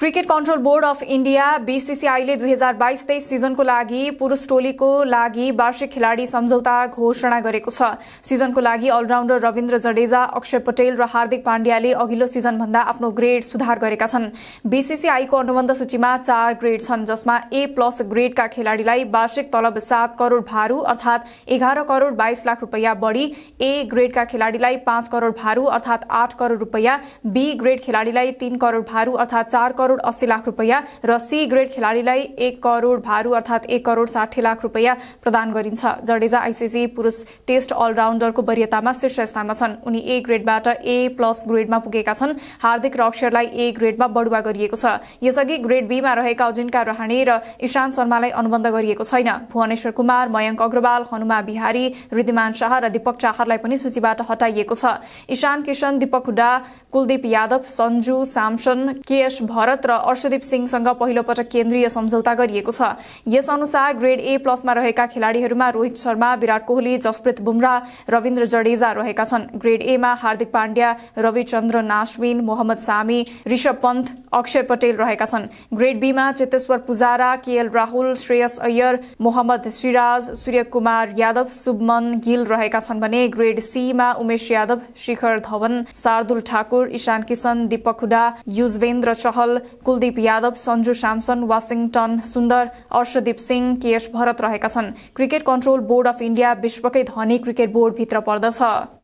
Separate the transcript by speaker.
Speaker 1: cricket control board of India बीसीसीआईले दुई हजार बाइस तेइस सिजनको लागि पुरुष टोलीको लागि वार्षिक खेलाडी सम्झौता घोषणा गरेको छ सिजनको लागि अलराउण्डर रविन्द्र जडेजा अक्षर पटेल र हार्दिक पाण्ड्याले अघिल्लो भन्दा आफ्नो ग्रेड सुधार गरेका छन् बीसीसीआईको अनुबन्ध सूचीमा चार ग्रेड छन् जसमा ए प्लस ग्रेडका खेलाडीलाई वार्षिक तलब सात करोड भारू अर्थात एघार करोड बाइस लाख रुपियाँ बढी ए ग्रेडका खेलाडीलाई पाँच करोड भारू अर्थात आठ करोड रूपियाँ बी ग्रेड खेलाडीलाई तीन करोड भारू अर्थात चार करोड करोड अस्सी लाख रुपियाँ र सी ग्रेड खेलाडीलाई एक करोड भारू अर्थात एक करोड साठी लाख रुपियाँ प्रदान गरिन्छ जडेजा आइसिसी पुरुष टेस्ट अलराउन्डरको वरियतामा शीर्ष स्थानमा छन् उनी ए ग्रेडबाट ए प्लस ग्रेडमा पुगेका छन् हार्दिक रक्षरलाई ए ग्रेडमा बढुवा गरिएको छ यसअघि ग्रेड बीमा रहेका अजिन्का रहाणे र इशान्त शर्मालाई अनुबन्ध गरिएको छैन भुवनेश्वर कुमार मयंक अग्रवाल हनुमा बिहारी रिद्धिमान शाह र दीपक चाहरलाई पनि सूचीबाट हटाइएको छ ईशान किशन दीपक हुडा कुलदीप यादव सन्जु सामसन केएस भरत भारत र अर्षदीप सिंहसँग पहिलोपटक केन्द्रीय सम्झौता गरिएको छ यस अनुसार ग्रेड ए प्लसमा रहेका खेलाड़ीहरूमा रोहित शर्मा विराट कोहली जसप्रीत बुमरा रविन्द्र जडेजा रहेका छन् ग्रेड एमा हार्दिक पाण्ड्या रविचन्द्र नाश्विन मोहम्मद सामी ऋषभ पन्त अक्षय पटेल रहेका छन् ग्रेड बीमा चेतेश्वर पुजारा केएल राहुल श्रेयस अय्यर मोहम्मद सिराज सूर्य कुमार यादव शुभमन गिल रहेका छन् भने ग्रेड सीमा उमेश यादव शिखर धवन शार्दुल ठाकुर ईशान किशन दीपक हुडा युजवेन्द्र चहल कुलदीप यादव सन्जु स्यामसन वासिङटन सुन्दर अर्षदीप सिंह केएस भरत रहेका छन् cricket control board of India विश्वकै धनी क्रिकेट बोर्डभित्र पर्दछ